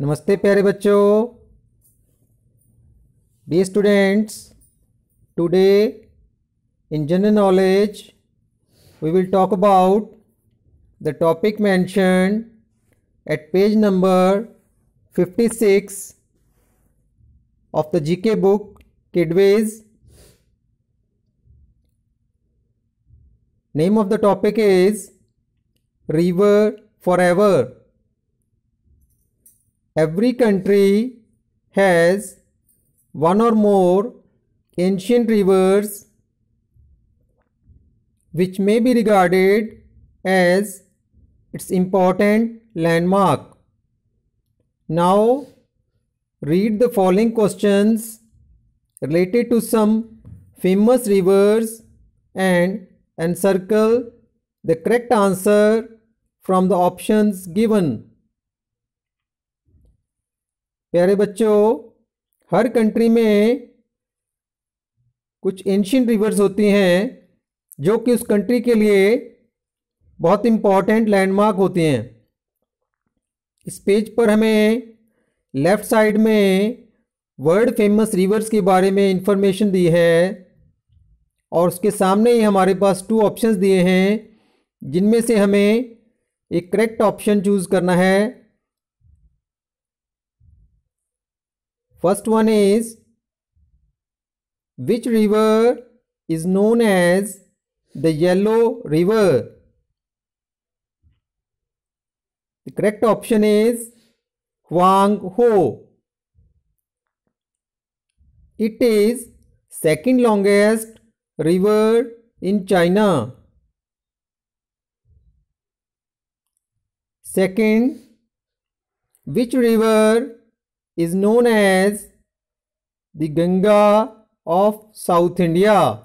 नमस्ते प्यारे बच्चों बी students today in general knowledge we will talk about the topic mention at page number 56 of the GK book किडवेज name of the topic is river for ever Every country has one or more ancient rivers which may be regarded as its important landmark. Now read the following questions related to some famous rivers and encircle the correct answer from the options given. प्यारे बच्चों हर country में कुछ ancient reverse होती हैं जो कि उस country के लिए बहुत इम्पॉर्टेंट लैंडमार्क होती हैं इस पेज पर हमें लेफ़्ट साइड में वर्ल्ड फेमस रिवर्स के बारे में इंफॉर्मेशन दी है और उसके सामने ही हमारे पास टू ऑप्शंस दिए हैं जिनमें से हमें एक करेक्ट ऑप्शन चूज़ करना है First one is which river is known as the Yellow River? The correct option is Huang Ho. It is second longest river in China. Second, which river is known as the Ganga of South India.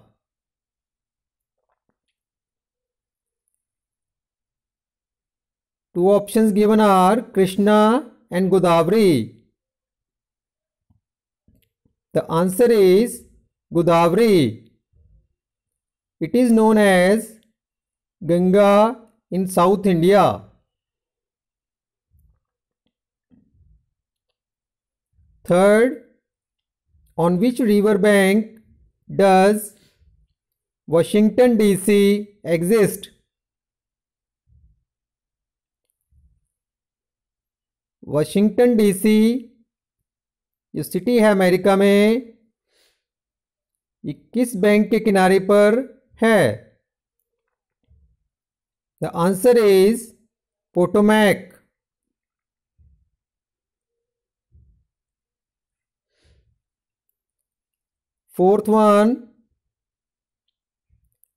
Two options given are Krishna and Godavari. The answer is Godavari. It is known as Ganga in South India. Third, on which river bank does Washington DC exist? Washington DC जो city है America में ये किस bank के किनारे पर है the answer is Potomac Fourth one,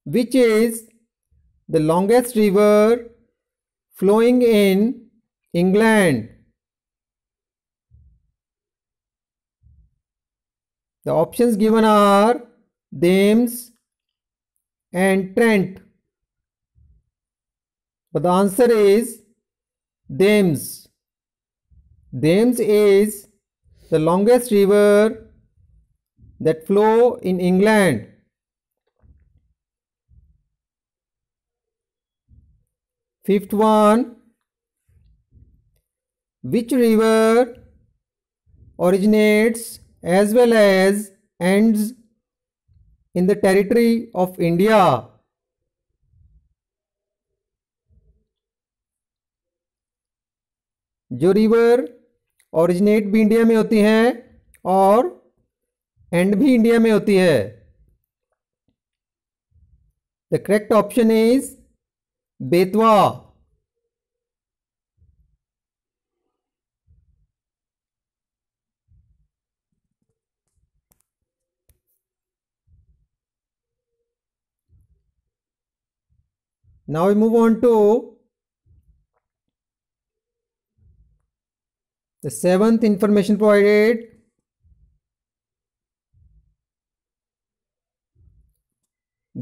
which is the longest river flowing in England? The options given are Thames and Trent. But the answer is Thames. Thames is the longest river that flow in England. Fifth one, which river originates as well as ends in the territory of India? जो river originate भी India में होती हैं और and भी India में होती है the correct option is Betwa now we move on to the seventh information provided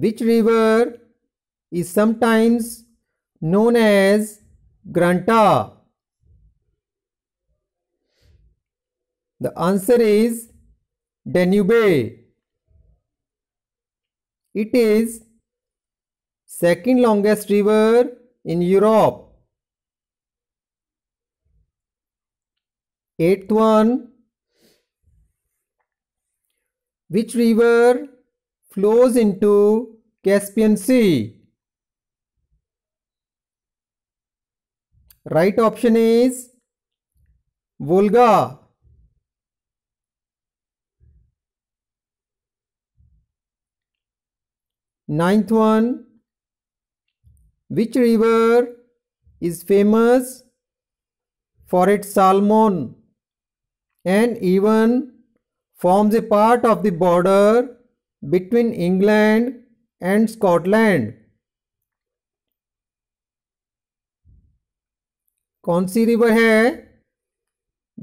Which river is sometimes known as Granta? The answer is Danube. It is second longest river in Europe. Eighth one. Which river flows into Caspian Sea. Right option is Volga. Ninth one, which river is famous for its salmon and even forms a part of the border between England and Scotland कौन सी river है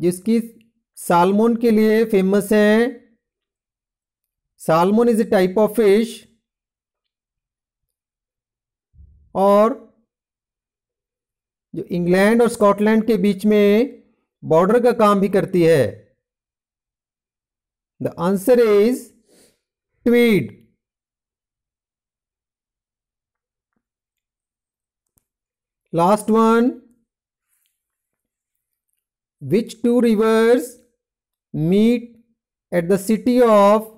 जिसकी salmon के लिए famous है salmon is a type of fish और जो England और स्कॉटलैंड के बीच में बॉर्डर का काम भी करती है the answer is Tweed Last one. Which two rivers meet at the city of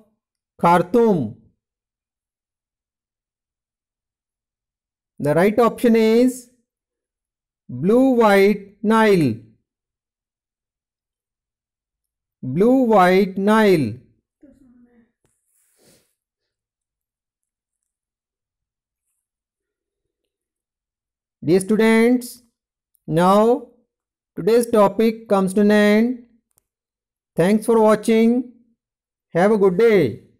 Khartoum? The right option is blue white Nile. Blue white Nile. Dear students, now today's topic comes to an end. Thanks for watching. Have a good day.